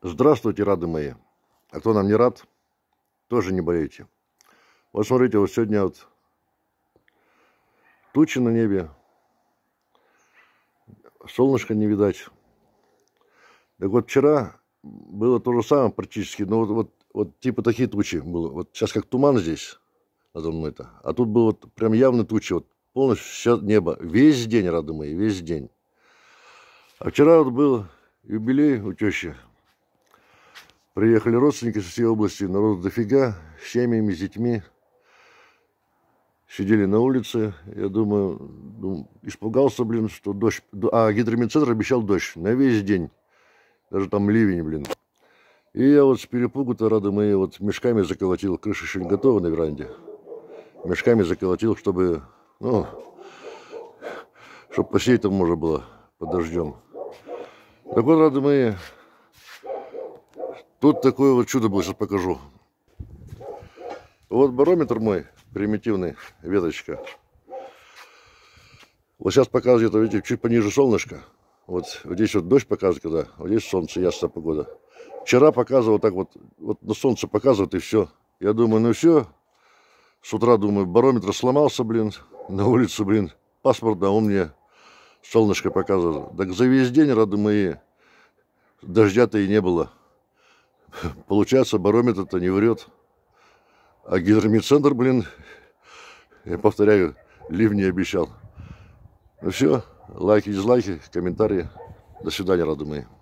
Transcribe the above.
Здравствуйте, рады мои. А кто нам не рад, тоже не болейте. Вот смотрите, вот сегодня вот тучи на небе, солнышко не видать. Так вот вчера было то же самое практически, но вот, вот, вот типа такие тучи было. Вот сейчас как туман здесь надо мной это. А тут было вот прям явно тучи, вот полностью все небо. Весь день, рады мои, весь день. А вчера вот был юбилей у тещи, Приехали родственники со всей области, народ дофига, с семьями, с детьми. Сидели на улице, я думаю, думаю ну, испугался, блин, что дождь... А, гидромедцентр обещал дождь на весь день. Даже там ливень, блин. И я вот с перепугу-то, рады мои, вот мешками заколотил. Крыша еще не готова на веранде. Мешками заколотил, чтобы, ну, чтобы посеять там можно было под дождем. Так вот, рады мои, Тут такое вот чудо было, сейчас покажу. Вот барометр мой примитивный, веточка. Вот сейчас показывает, видите, чуть пониже солнышко. Вот здесь вот дождь показывает, когда вот здесь солнце, ясная погода. Вчера показывал так вот, вот на солнце показывает и все. Я думаю, ну все, с утра думаю, барометр сломался, блин, на улице, блин, паспорт паспортно, он мне солнышко показывает. Так за весь день, рады мои, дождя-то и не было. Получается, барометр-то не врет. А гидромедцентр, блин, я повторяю, ливни обещал. Ну все, лайки, дизлайки, комментарии. До свидания, родные.